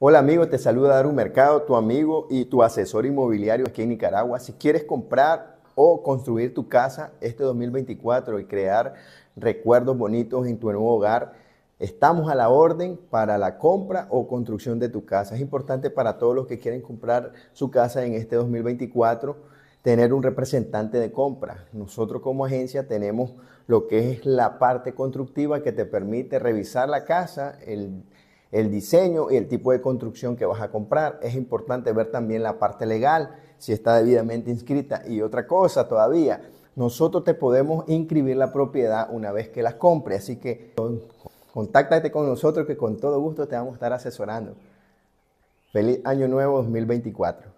Hola amigo, te saluda Daru Mercado, tu amigo y tu asesor inmobiliario aquí en Nicaragua. Si quieres comprar o construir tu casa este 2024 y crear recuerdos bonitos en tu nuevo hogar, estamos a la orden para la compra o construcción de tu casa. Es importante para todos los que quieren comprar su casa en este 2024 tener un representante de compra. Nosotros como agencia tenemos lo que es la parte constructiva que te permite revisar la casa, el el diseño y el tipo de construcción que vas a comprar. Es importante ver también la parte legal, si está debidamente inscrita. Y otra cosa todavía, nosotros te podemos inscribir la propiedad una vez que las compre. Así que contáctate con nosotros que con todo gusto te vamos a estar asesorando. Feliz año nuevo 2024.